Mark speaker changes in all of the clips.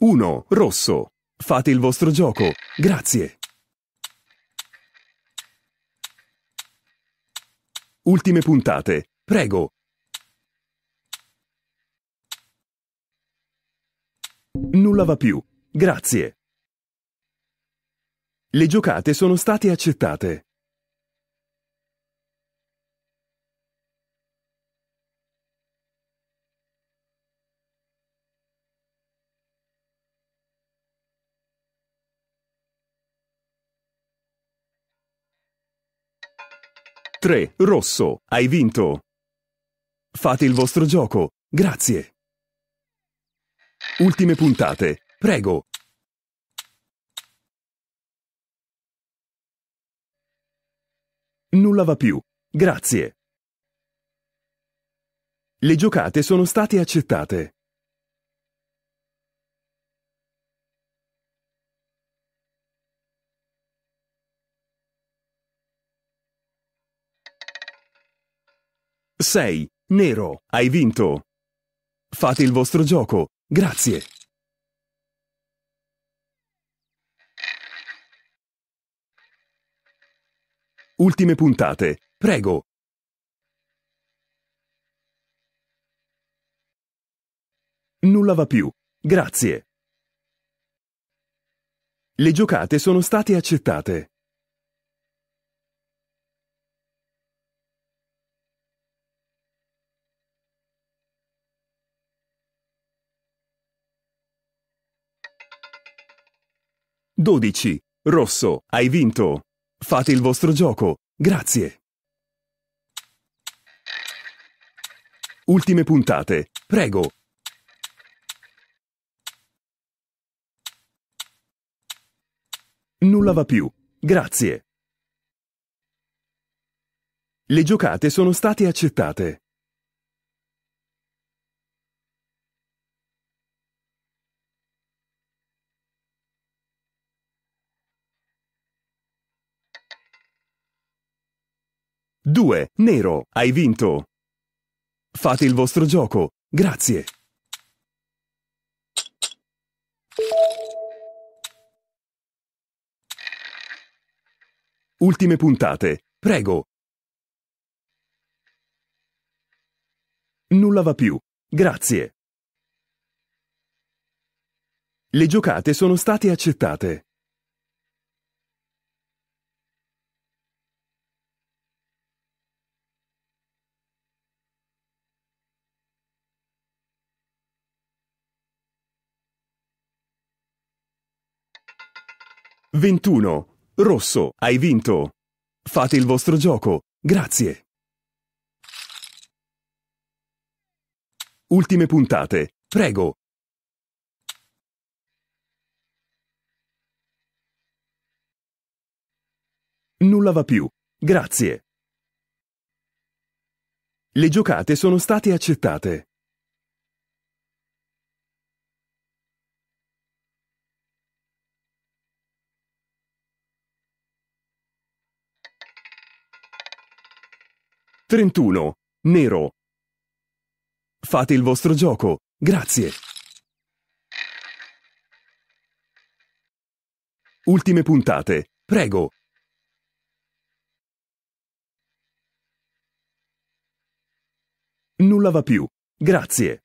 Speaker 1: 1. Rosso. Fate il vostro gioco. Grazie. Ultime puntate. Prego. Nulla va più. Grazie. Le giocate sono state accettate. 3. Rosso. Hai vinto. Fate il vostro gioco. Grazie. Ultime puntate. Prego. Nulla va più. Grazie. Le giocate sono state accettate. 6. Nero, hai vinto. Fate il vostro gioco. Grazie. Ultime puntate. Prego. Nulla va più. Grazie. Le giocate sono state accettate. 12. Rosso, hai vinto. Fate il vostro gioco. Grazie. Ultime puntate. Prego. Nulla va più. Grazie. Le giocate sono state accettate. 2. Nero, hai vinto. Fate il vostro gioco. Grazie. Ultime puntate. Prego. Nulla va più. Grazie. Le giocate sono state accettate. 21. Rosso, hai vinto. Fate il vostro gioco. Grazie. Ultime puntate. Prego. Nulla va più. Grazie. Le giocate sono state accettate. 31. Nero. Fate il vostro gioco. Grazie. Ultime puntate. Prego. Nulla va più. Grazie.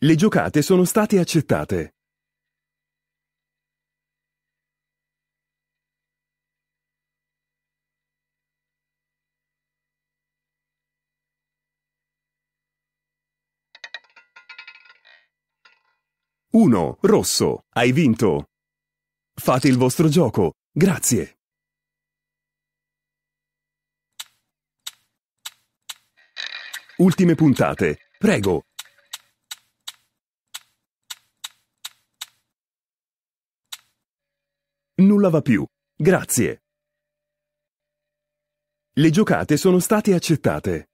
Speaker 1: Le giocate sono state accettate. 1. Rosso. Hai vinto. Fate il vostro gioco. Grazie. Ultime puntate. Prego. Nulla va più. Grazie. Le giocate sono state accettate.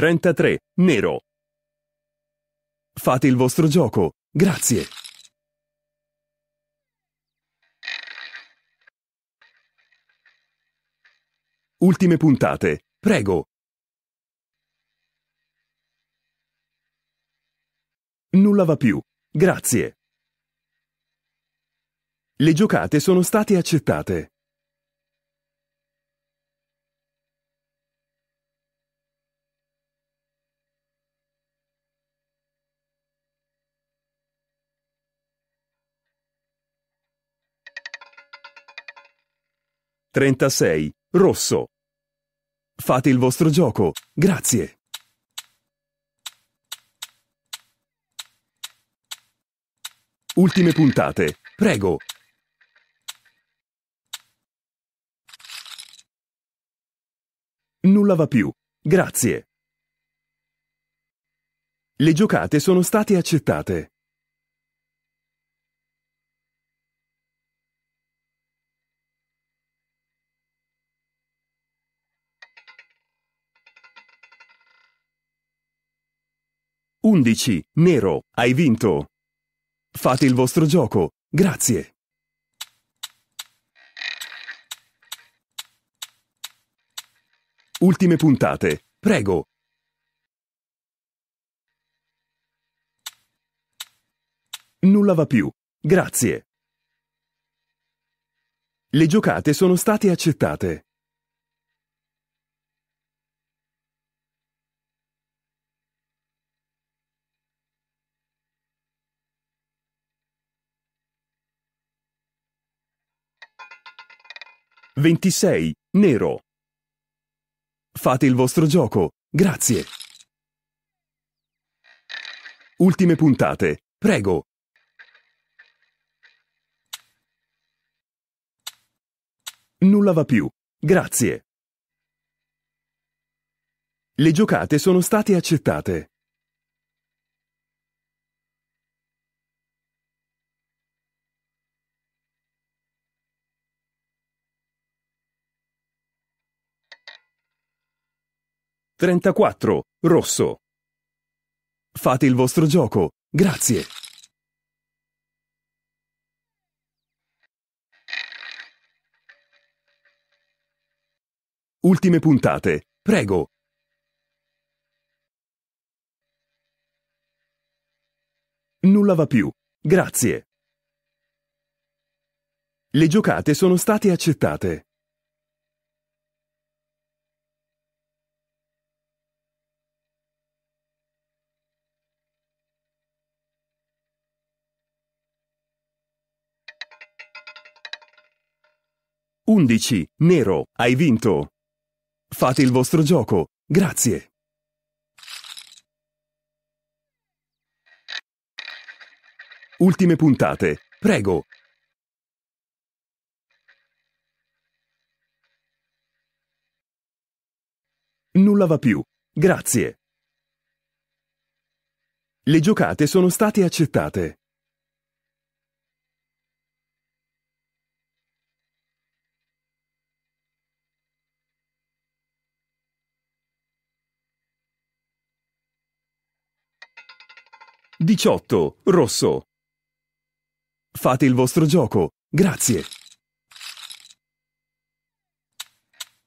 Speaker 1: 33, nero. Fate il vostro gioco, grazie. Ultime puntate, prego. Nulla va più, grazie. Le giocate sono state accettate. 36. Rosso. Fate il vostro gioco. Grazie. Ultime puntate. Prego. Nulla va più. Grazie. Le giocate sono state accettate. 11. Nero. Hai vinto. Fate il vostro gioco. Grazie. Ultime puntate. Prego. Nulla va più. Grazie. Le giocate sono state accettate. 26. Nero. Fate il vostro gioco. Grazie. Ultime puntate. Prego. Nulla va più. Grazie. Le giocate sono state accettate. 34, rosso. Fate il vostro gioco, grazie. Ultime puntate, prego. Nulla va più, grazie. Le giocate sono state accettate. 11. Nero. Hai vinto. Fate il vostro gioco. Grazie. Ultime puntate. Prego. Nulla va più. Grazie. Le giocate sono state accettate. 18. Rosso. Fate il vostro gioco. Grazie.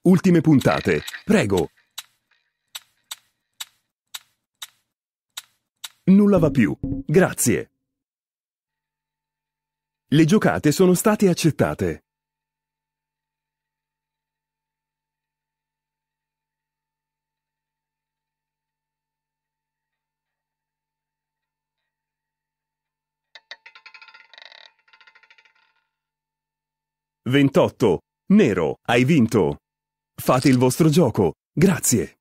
Speaker 1: Ultime puntate. Prego. Nulla va più. Grazie. Le giocate sono state accettate. 28. Nero, hai vinto. Fate il vostro gioco. Grazie.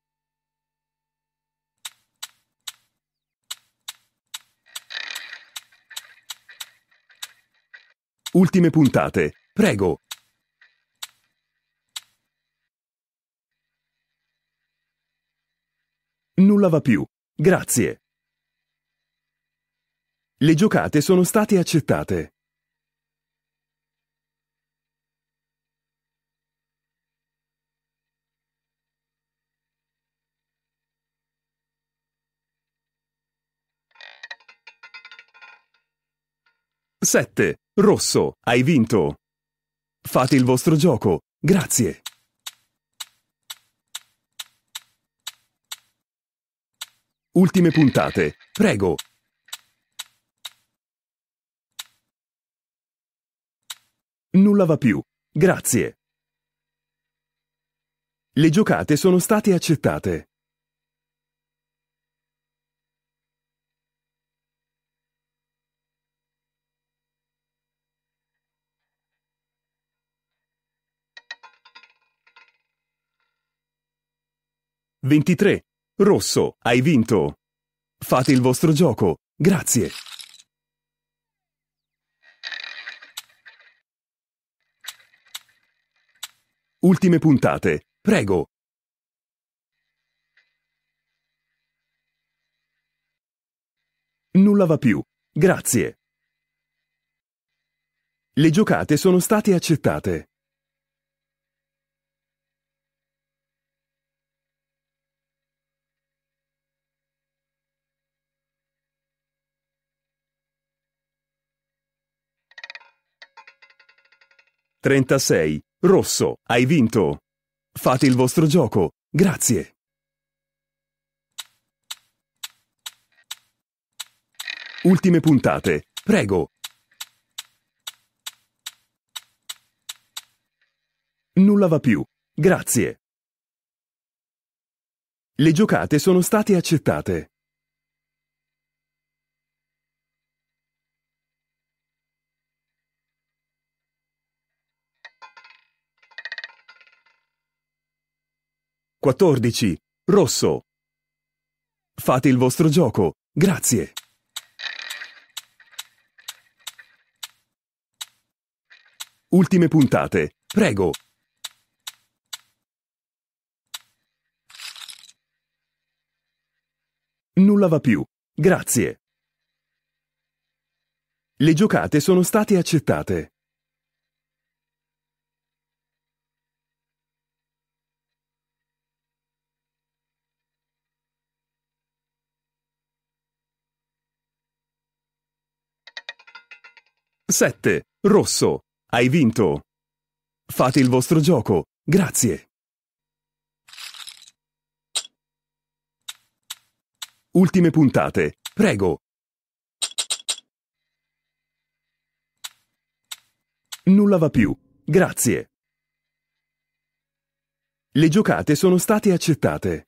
Speaker 1: Ultime puntate. Prego, Nulla va più. Grazie. Le giocate sono state accettate. 7. Rosso, hai vinto. Fate il vostro gioco. Grazie. Ultime puntate. Prego. Nulla va più. Grazie. Le giocate sono state accettate. 23. Rosso, hai vinto. Fate il vostro gioco. Grazie. Ultime puntate. Prego. Nulla va più. Grazie. Le giocate sono state accettate. 36. Rosso, hai vinto. Fate il vostro gioco. Grazie. Ultime puntate. Prego. Nulla va più. Grazie. Le giocate sono state accettate. 14. Rosso. Fate il vostro gioco. Grazie. Ultime puntate. Prego. Nulla va più. Grazie. Le giocate sono state accettate. 7. Rosso. Hai vinto. Fate il vostro gioco. Grazie. Ultime puntate. Prego. Nulla va più. Grazie. Le giocate sono state accettate.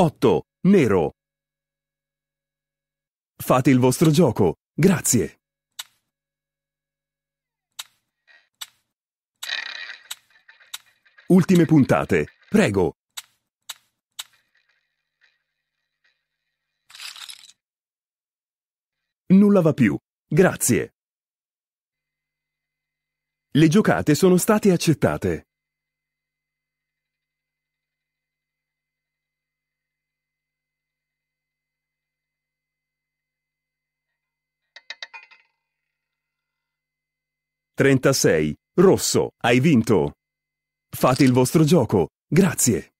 Speaker 1: 8. Nero. Fate il vostro gioco. Grazie. Ultime puntate. Prego. Nulla va più. Grazie. Le giocate sono state accettate. 36. Rosso, hai vinto. Fate il vostro gioco. Grazie.